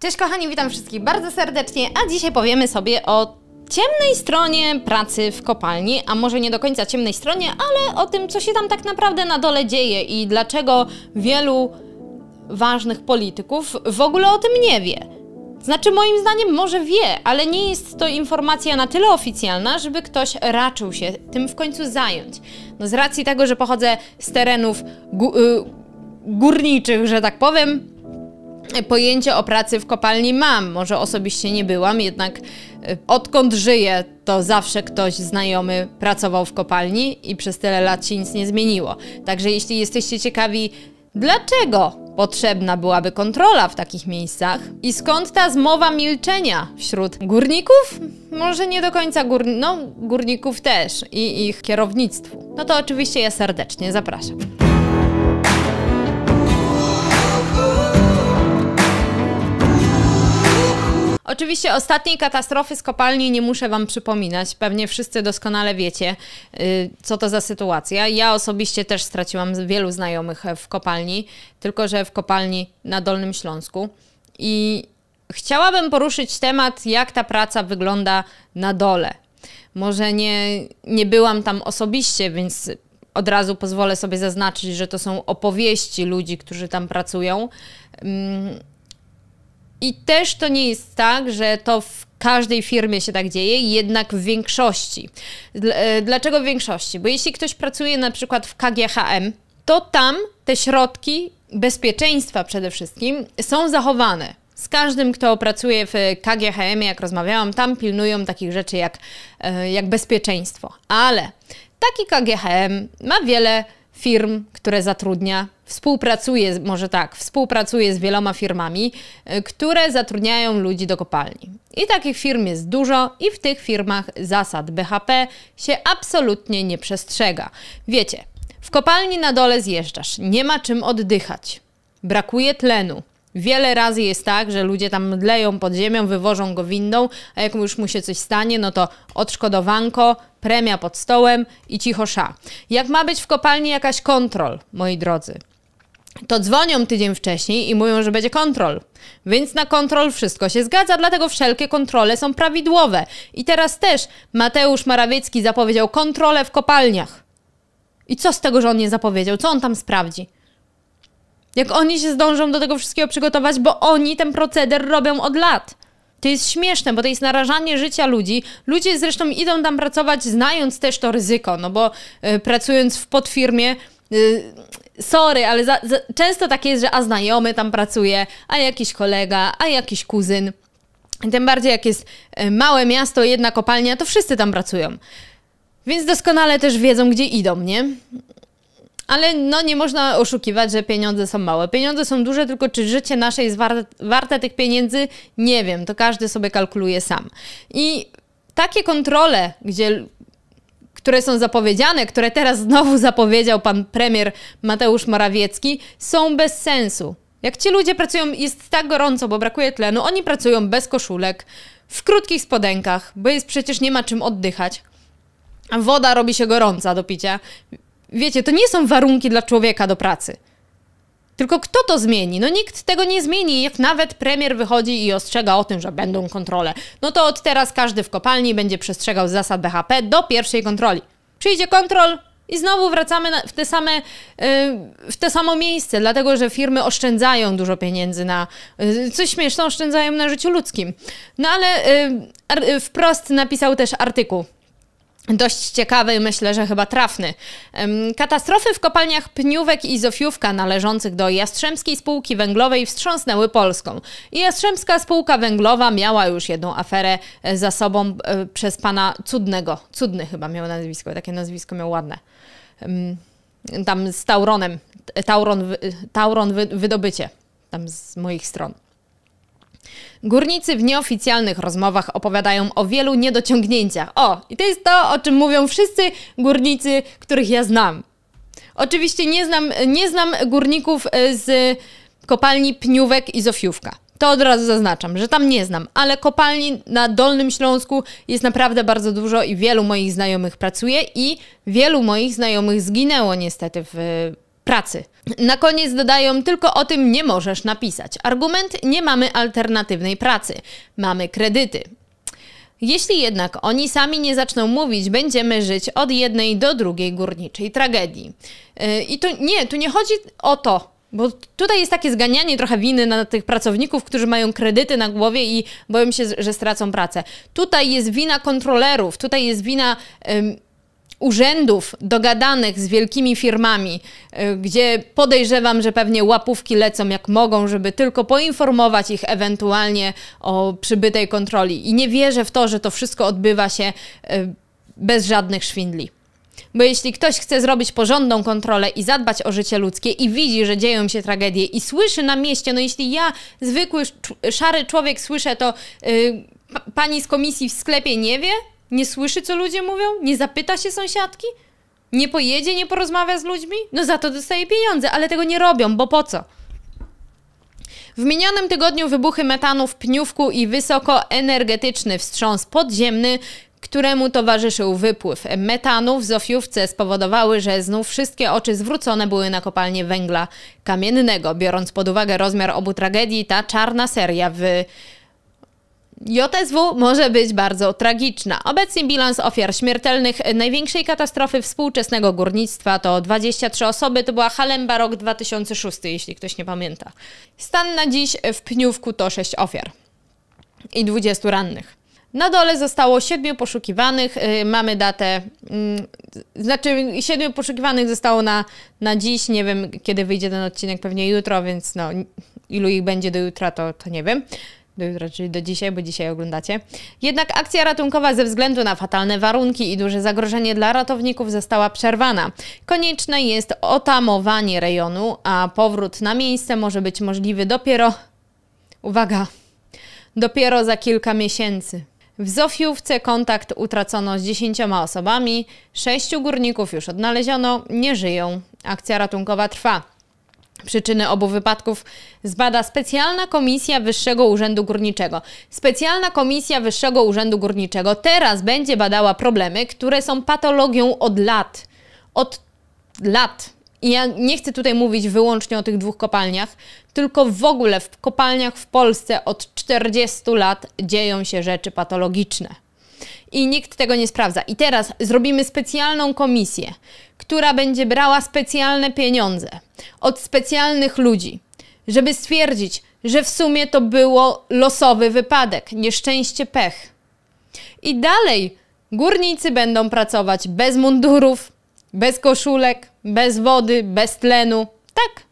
Cześć kochani, witam wszystkich bardzo serdecznie, a dzisiaj powiemy sobie o ciemnej stronie pracy w kopalni, a może nie do końca ciemnej stronie, ale o tym, co się tam tak naprawdę na dole dzieje i dlaczego wielu ważnych polityków w ogóle o tym nie wie. Znaczy, moim zdaniem, może wie, ale nie jest to informacja na tyle oficjalna, żeby ktoś raczył się tym w końcu zająć. No, z racji tego, że pochodzę z terenów y, górniczych, że tak powiem, pojęcie o pracy w kopalni mam. Może osobiście nie byłam, jednak e, odkąd żyję, to zawsze ktoś znajomy pracował w kopalni i przez tyle lat się nic nie zmieniło. Także jeśli jesteście ciekawi, dlaczego potrzebna byłaby kontrola w takich miejscach i skąd ta zmowa milczenia wśród górników? Może nie do końca gór... no, górników też i ich kierownictwu. No to oczywiście ja serdecznie zapraszam. Oczywiście ostatniej katastrofy z kopalni nie muszę Wam przypominać. Pewnie wszyscy doskonale wiecie, y, co to za sytuacja. Ja osobiście też straciłam wielu znajomych w kopalni, tylko że w kopalni na Dolnym Śląsku. I chciałabym poruszyć temat, jak ta praca wygląda na dole. Może nie, nie byłam tam osobiście, więc od razu pozwolę sobie zaznaczyć, że to są opowieści ludzi, którzy tam pracują. Mm, i też to nie jest tak, że to w każdej firmie się tak dzieje, jednak w większości. E, dlaczego w większości? Bo jeśli ktoś pracuje na przykład w KGHM, to tam te środki bezpieczeństwa przede wszystkim są zachowane. Z każdym, kto pracuje w KGHM, jak rozmawiałam, tam pilnują takich rzeczy jak, e, jak bezpieczeństwo. Ale taki KGHM ma wiele firm, które zatrudnia, współpracuje, może tak, współpracuje z wieloma firmami, y, które zatrudniają ludzi do kopalni. I takich firm jest dużo i w tych firmach zasad BHP się absolutnie nie przestrzega. Wiecie, w kopalni na dole zjeżdżasz, nie ma czym oddychać, brakuje tlenu. Wiele razy jest tak, że ludzie tam mdleją pod ziemią, wywożą go windą, a jak już mu się coś stanie, no to odszkodowanko, premia pod stołem i cicho sza. Jak ma być w kopalni jakaś kontrol, moi drodzy? to dzwonią tydzień wcześniej i mówią, że będzie kontrol. Więc na kontrol wszystko się zgadza, dlatego wszelkie kontrole są prawidłowe. I teraz też Mateusz Morawiecki zapowiedział kontrolę w kopalniach. I co z tego, że on nie zapowiedział? Co on tam sprawdzi? Jak oni się zdążą do tego wszystkiego przygotować, bo oni ten proceder robią od lat. To jest śmieszne, bo to jest narażanie życia ludzi. Ludzie zresztą idą tam pracować, znając też to ryzyko, no bo y, pracując w podfirmie. Y, sorry, ale za, za, często tak jest, że a znajomy tam pracuje, a jakiś kolega, a jakiś kuzyn. Tym bardziej jak jest e, małe miasto, jedna kopalnia, to wszyscy tam pracują. Więc doskonale też wiedzą, gdzie idą, nie? ale no nie można oszukiwać, że pieniądze są małe. Pieniądze są duże, tylko czy życie nasze jest warte, warte tych pieniędzy? Nie wiem, to każdy sobie kalkuluje sam. I takie kontrole, gdzie które są zapowiedziane, które teraz znowu zapowiedział pan premier Mateusz Morawiecki, są bez sensu. Jak ci ludzie pracują, jest tak gorąco, bo brakuje tlenu, no oni pracują bez koszulek, w krótkich spodenkach, bo jest przecież nie ma czym oddychać. Woda robi się gorąca do picia wiecie, to nie są warunki dla człowieka do pracy. Tylko kto to zmieni? No nikt tego nie zmieni. Jak nawet premier wychodzi i ostrzega o tym, że będą kontrole, no to od teraz każdy w kopalni będzie przestrzegał zasad BHP do pierwszej kontroli. Przyjdzie kontrol i znowu wracamy w, te same, y, w te samo miejsce, dlatego że firmy oszczędzają dużo pieniędzy na. Y, coś śmieszne, oszczędzają na życiu ludzkim. No ale y, wprost napisał też artykuł dość ciekawy, myślę, że chyba trafny. Katastrofy w kopalniach Pniówek i Zofiówka należących do Jastrzębskiej Spółki Węglowej wstrząsnęły Polską. Jastrzębska Spółka Węglowa miała już jedną aferę e, za sobą e, przez pana Cudnego. Cudny chyba miał nazwisko, takie nazwisko miał ładne. Tam z Tauronem, Tauron, Tauron wydobycie, tam z moich stron. Górnicy w nieoficjalnych rozmowach opowiadają o wielu niedociągnięciach. O, i to jest to, o czym mówią wszyscy górnicy, których ja znam. Oczywiście nie znam, nie znam górników e, z kopalni Pniówek i Zofiówka. To od razu zaznaczam, że tam nie znam, ale kopalni na Dolnym Śląsku jest naprawdę bardzo dużo i wielu moich znajomych pracuje i wielu moich znajomych zginęło niestety w pracy. Na koniec dodają, tylko o tym nie możesz napisać. Argument, nie mamy alternatywnej pracy, mamy kredyty. Jeśli jednak oni sami nie zaczną mówić, będziemy żyć od jednej do drugiej górniczej tragedii. Yy, I tu nie, tu nie chodzi o to, bo tutaj jest takie zganianie trochę winy na tych pracowników, którzy mają kredyty na głowie i boją się, że stracą pracę. Tutaj jest wina kontrolerów, tutaj jest wina. Yy, urzędów dogadanych z wielkimi firmami, y, gdzie podejrzewam, że pewnie łapówki lecą jak mogą, żeby tylko poinformować ich ewentualnie o przybytej kontroli. I nie wierzę w to, że to wszystko odbywa się y, bez żadnych szwindli. Bo jeśli ktoś chce zrobić porządną kontrolę i zadbać o życie ludzkie i widzi, że dzieją się tragedie i słyszy na mieście, no jeśli ja, zwykły szary człowiek słyszę to, yy, pani z komisji w sklepie nie wie, nie słyszy, co ludzie mówią? Nie zapyta się sąsiadki? Nie pojedzie, nie porozmawia z ludźmi? No za to dostaje pieniądze, ale tego nie robią, bo po co? W minionym tygodniu wybuchy metanu w Pniówku i wysokoenergetyczny wstrząs podziemny któremu towarzyszył wypływ metanu w Zofiówce spowodowały, że znów wszystkie oczy zwrócone były na kopalnię węgla kamiennego. Biorąc pod uwagę rozmiar obu tragedii, ta czarna seria w JSW może być bardzo tragiczna. Obecnie bilans ofiar śmiertelnych największej katastrofy współczesnego górnictwa to 23 osoby. To była Halemba rok 2006, jeśli ktoś nie pamięta. Stan na dziś w Pniówku to 6 ofiar i 20 rannych. Na dole zostało 7 poszukiwanych. Y, mamy datę, mm, znaczy 7 poszukiwanych zostało na, na dziś. Nie wiem, kiedy wyjdzie ten odcinek, pewnie jutro, więc no, ilu ich będzie do jutra, to, to nie wiem do jutra, czyli do dzisiaj, bo dzisiaj oglądacie. Jednak akcja ratunkowa ze względu na fatalne warunki i duże zagrożenie dla ratowników została przerwana. Konieczne jest otamowanie rejonu, a powrót na miejsce może być możliwy dopiero. Uwaga! Dopiero za kilka miesięcy. W Zofiówce kontakt utracono z dziesięcioma osobami, sześciu górników już odnaleziono, nie żyją. Akcja ratunkowa trwa. Przyczyny obu wypadków zbada specjalna komisja Wyższego Urzędu Górniczego. Specjalna komisja Wyższego Urzędu Górniczego teraz będzie badała problemy, które są patologią od lat. Od lat. I ja nie chcę tutaj mówić wyłącznie o tych dwóch kopalniach, tylko w ogóle w kopalniach w Polsce od 40 lat dzieją się rzeczy patologiczne i nikt tego nie sprawdza. I teraz zrobimy specjalną komisję, która będzie brała specjalne pieniądze od specjalnych ludzi, żeby stwierdzić, że w sumie to było losowy wypadek, nieszczęście, pech. I dalej górnicy będą pracować bez mundurów, bez koszulek, bez wody, bez tlenu. Tak,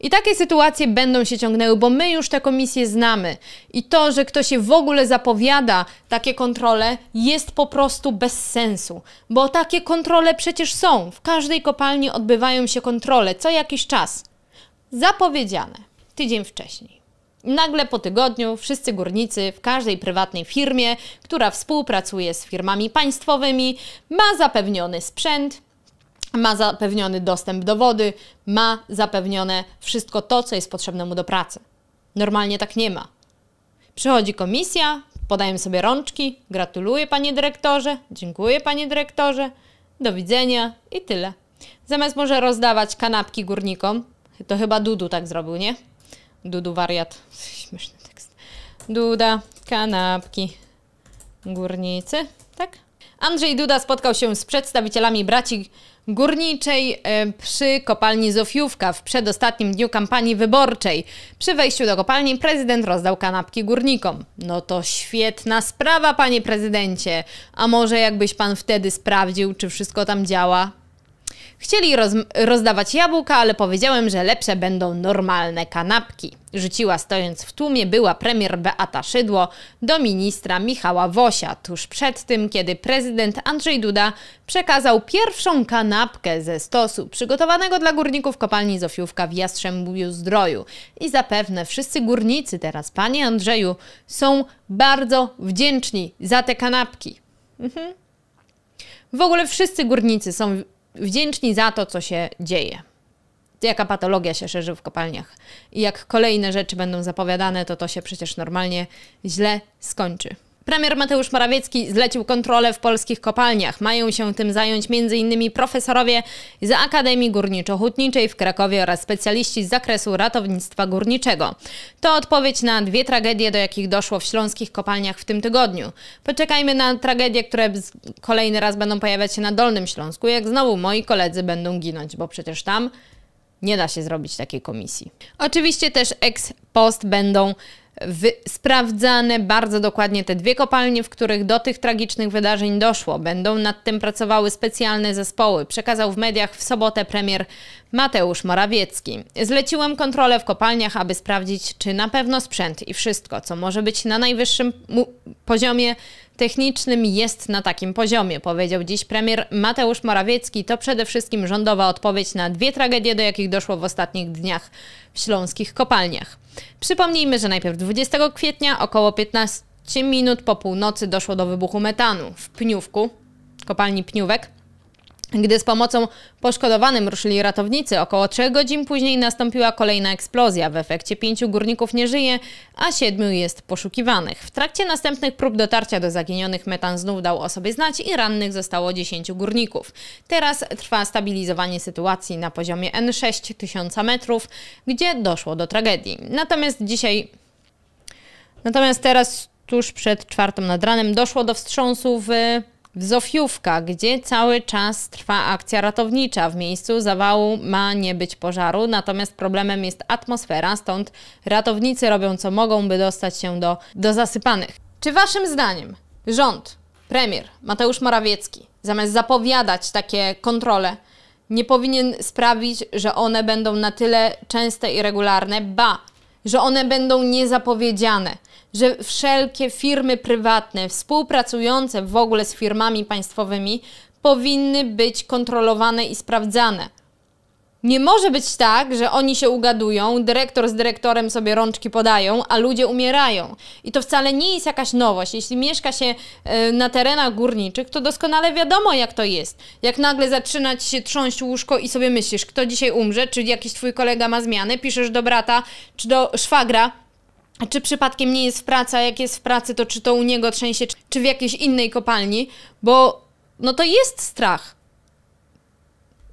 i takie sytuacje będą się ciągnęły, bo my już te komisje znamy. I to, że ktoś się w ogóle zapowiada takie kontrole, jest po prostu bez sensu, bo takie kontrole przecież są. W każdej kopalni odbywają się kontrole co jakiś czas. Zapowiedziane tydzień wcześniej. Nagle po tygodniu wszyscy górnicy w każdej prywatnej firmie, która współpracuje z firmami państwowymi, ma zapewniony sprzęt, ma zapewniony dostęp do wody, ma zapewnione wszystko to, co jest potrzebne mu do pracy. Normalnie tak nie ma. Przychodzi komisja, podaję sobie rączki, gratuluję panie dyrektorze, dziękuję panie dyrektorze, do widzenia i tyle. Zamiast może rozdawać kanapki górnikom, to chyba Dudu tak zrobił, nie? Dudu wariat, śmieszny tekst. Duda, kanapki, górnicy. Andrzej Duda spotkał się z przedstawicielami braci górniczej e, przy kopalni Zofiówka w przedostatnim dniu kampanii wyborczej. Przy wejściu do kopalni prezydent rozdał kanapki górnikom. No to świetna sprawa, panie prezydencie. A może jakbyś pan wtedy sprawdził, czy wszystko tam działa? Chcieli roz rozdawać jabłka, ale powiedziałem, że lepsze będą normalne kanapki. Rzuciła stojąc w tłumie była premier Beata Szydło do ministra Michała Wosia tuż przed tym, kiedy prezydent Andrzej Duda przekazał pierwszą kanapkę ze stosu przygotowanego dla górników kopalni Zofiówka w Jastrzębiu Zdroju. I zapewne wszyscy górnicy teraz, panie Andrzeju, są bardzo wdzięczni za te kanapki. Mhm. W ogóle wszyscy górnicy są wdzięczni za to, co się dzieje. Jaka patologia się szerzy w kopalniach. I jak kolejne rzeczy będą zapowiadane, to to się przecież normalnie źle skończy. Premier Mateusz Morawiecki zlecił kontrolę w polskich kopalniach. Mają się tym zająć m.in. profesorowie z Akademii Górniczo-Hutniczej w Krakowie oraz specjaliści z zakresu ratownictwa górniczego. To odpowiedź na dwie tragedie, do jakich doszło w śląskich kopalniach w tym tygodniu. Poczekajmy na tragedie, które kolejny raz będą pojawiać się na Dolnym Śląsku, jak znowu moi koledzy będą ginąć, bo przecież tam nie da się zrobić takiej komisji. Oczywiście też ex post będą sprawdzane bardzo dokładnie te dwie kopalnie, w których do tych tragicznych wydarzeń doszło. Będą nad tym pracowały specjalne zespoły, przekazał w mediach w sobotę premier Mateusz Morawiecki. Zleciłem kontrolę w kopalniach, aby sprawdzić, czy na pewno sprzęt i wszystko, co może być na najwyższym poziomie, technicznym jest na takim poziomie, powiedział dziś premier Mateusz Morawiecki. To przede wszystkim rządowa odpowiedź na dwie tragedie, do jakich doszło w ostatnich dniach w śląskich kopalniach. Przypomnijmy, że najpierw 20 kwietnia około 15 minut po północy doszło do wybuchu metanu w Pniówku, kopalni Pniówek. Gdy z pomocą poszkodowanym ruszyli ratownicy, około 3 godzin później nastąpiła kolejna eksplozja. W efekcie pięciu górników nie żyje, a siedmiu jest poszukiwanych. W trakcie następnych prób dotarcia do zaginionych metan znów dał o sobie znać i rannych zostało 10 górników. Teraz trwa stabilizowanie sytuacji na poziomie N6 tysiąca metrów, gdzie doszło do tragedii. Natomiast dzisiaj... Natomiast teraz tuż przed czwartą nad ranem doszło do wstrząsu w w Zofiówka, gdzie cały czas trwa akcja ratownicza, w miejscu zawału ma nie być pożaru, natomiast problemem jest atmosfera, stąd ratownicy robią co mogą, by dostać się do, do zasypanych. Czy waszym zdaniem rząd, premier Mateusz Morawiecki, zamiast zapowiadać takie kontrole, nie powinien sprawić, że one będą na tyle częste i regularne, ba, że one będą niezapowiedziane, że wszelkie firmy prywatne współpracujące w ogóle z firmami państwowymi powinny być kontrolowane i sprawdzane. Nie może być tak, że oni się ugadują, dyrektor z dyrektorem sobie rączki podają, a ludzie umierają. I to wcale nie jest jakaś nowość. Jeśli mieszka się e, na terenach górniczych, to doskonale wiadomo, jak to jest. Jak nagle zaczynać się trząść łóżko i sobie myślisz, kto dzisiaj umrze, czy jakiś twój kolega ma zmiany, piszesz do brata, czy do szwagra, czy przypadkiem nie jest w pracy, a jak jest w pracy, to czy to u niego trzęsie, czy w jakiejś innej kopalni, bo no to jest strach.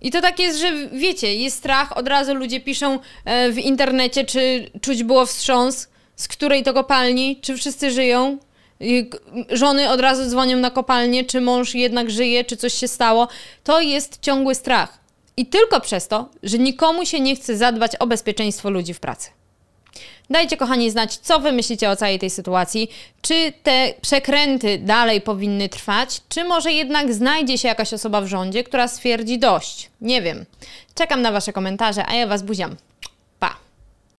I to tak jest, że wiecie, jest strach, od razu ludzie piszą e, w internecie, czy czuć było wstrząs, z której to kopalni, czy wszyscy żyją. Żony od razu dzwonią na kopalnię, czy mąż jednak żyje, czy coś się stało. To jest ciągły strach. I tylko przez to, że nikomu się nie chce zadbać o bezpieczeństwo ludzi w pracy. Dajcie, kochani, znać, co wy myślicie o całej tej sytuacji. Czy te przekręty dalej powinny trwać, czy może jednak znajdzie się jakaś osoba w rządzie, która stwierdzi dość? Nie wiem. Czekam na wasze komentarze, a ja was buziam.